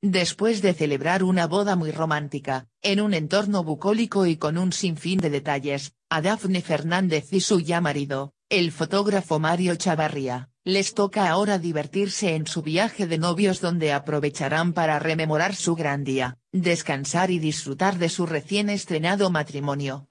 Después de celebrar una boda muy romántica, en un entorno bucólico y con un sinfín de detalles, a Dafne Fernández y su ya marido, el fotógrafo Mario Chavarría, les toca ahora divertirse en su viaje de novios donde aprovecharán para rememorar su gran día, descansar y disfrutar de su recién estrenado matrimonio.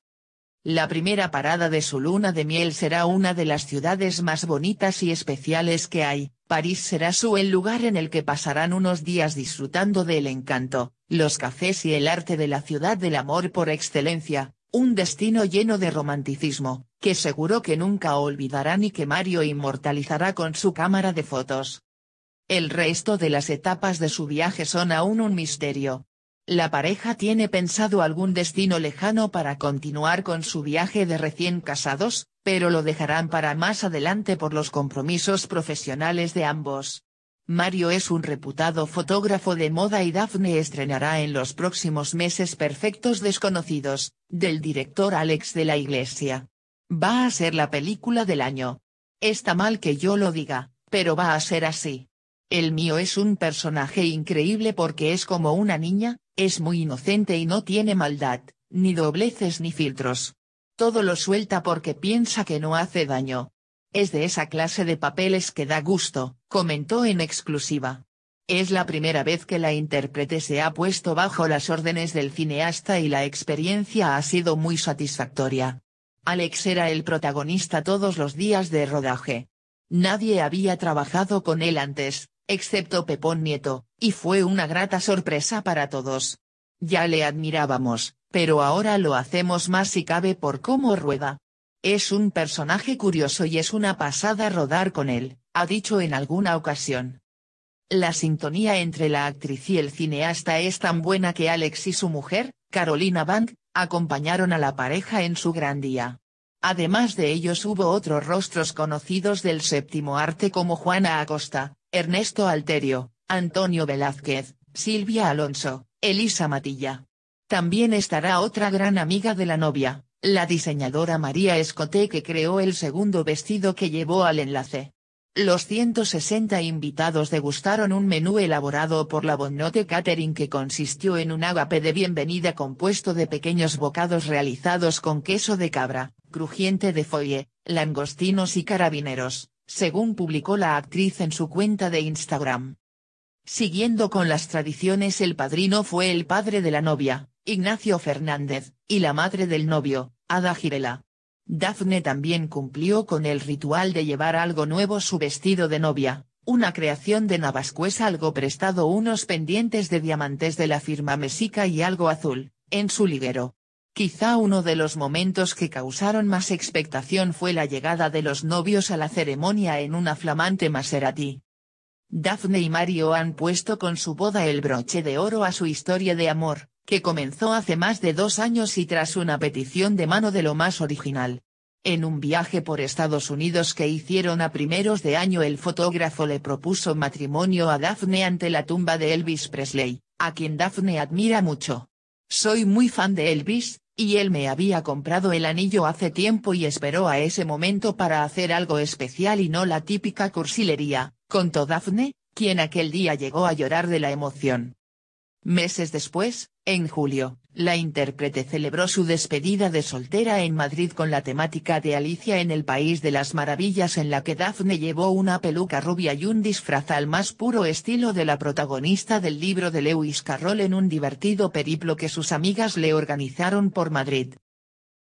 La primera parada de su luna de miel será una de las ciudades más bonitas y especiales que hay, París será su el lugar en el que pasarán unos días disfrutando del encanto, los cafés y el arte de la ciudad del amor por excelencia, un destino lleno de romanticismo, que seguro que nunca olvidarán y que Mario inmortalizará con su cámara de fotos. El resto de las etapas de su viaje son aún un misterio. La pareja tiene pensado algún destino lejano para continuar con su viaje de recién casados, pero lo dejarán para más adelante por los compromisos profesionales de ambos. Mario es un reputado fotógrafo de moda y Daphne estrenará en los próximos meses Perfectos Desconocidos, del director Alex de la Iglesia. Va a ser la película del año. Está mal que yo lo diga, pero va a ser así. El mío es un personaje increíble porque es como una niña, es muy inocente y no tiene maldad, ni dobleces ni filtros todo lo suelta porque piensa que no hace daño. Es de esa clase de papeles que da gusto, comentó en exclusiva. Es la primera vez que la intérprete se ha puesto bajo las órdenes del cineasta y la experiencia ha sido muy satisfactoria. Alex era el protagonista todos los días de rodaje. Nadie había trabajado con él antes, excepto Pepón Nieto, y fue una grata sorpresa para todos. Ya le admirábamos, pero ahora lo hacemos más si cabe por cómo rueda. Es un personaje curioso y es una pasada rodar con él, ha dicho en alguna ocasión. La sintonía entre la actriz y el cineasta es tan buena que Alex y su mujer, Carolina Bank, acompañaron a la pareja en su gran día. Además de ellos hubo otros rostros conocidos del séptimo arte como Juana Acosta, Ernesto Alterio, Antonio Velázquez, Silvia Alonso, Elisa Matilla, también estará otra gran amiga de la novia, la diseñadora María Escoté que creó el segundo vestido que llevó al enlace. Los 160 invitados degustaron un menú elaborado por la Bonnote Catering que consistió en un agape de bienvenida compuesto de pequeños bocados realizados con queso de cabra, crujiente de foie, langostinos y carabineros, según publicó la actriz en su cuenta de Instagram. Siguiendo con las tradiciones el padrino fue el padre de la novia, Ignacio Fernández, y la madre del novio, Ada Girela. Dafne también cumplió con el ritual de llevar algo nuevo su vestido de novia, una creación de Navascués algo prestado unos pendientes de diamantes de la firma Mesica y algo azul, en su liguero. Quizá uno de los momentos que causaron más expectación fue la llegada de los novios a la ceremonia en una flamante Maserati. Dafne y Mario han puesto con su boda el broche de oro a su historia de amor, que comenzó hace más de dos años y tras una petición de mano de lo más original. En un viaje por Estados Unidos que hicieron a primeros de año el fotógrafo le propuso matrimonio a Daphne ante la tumba de Elvis Presley, a quien Daphne admira mucho. Soy muy fan de Elvis, y él me había comprado el anillo hace tiempo y esperó a ese momento para hacer algo especial y no la típica cursilería, contó Daphne, quien aquel día llegó a llorar de la emoción. Meses después, en julio, la intérprete celebró su despedida de soltera en Madrid con la temática de Alicia en el País de las Maravillas en la que Daphne llevó una peluca rubia y un disfraz al más puro estilo de la protagonista del libro de Lewis Carroll en un divertido periplo que sus amigas le organizaron por Madrid.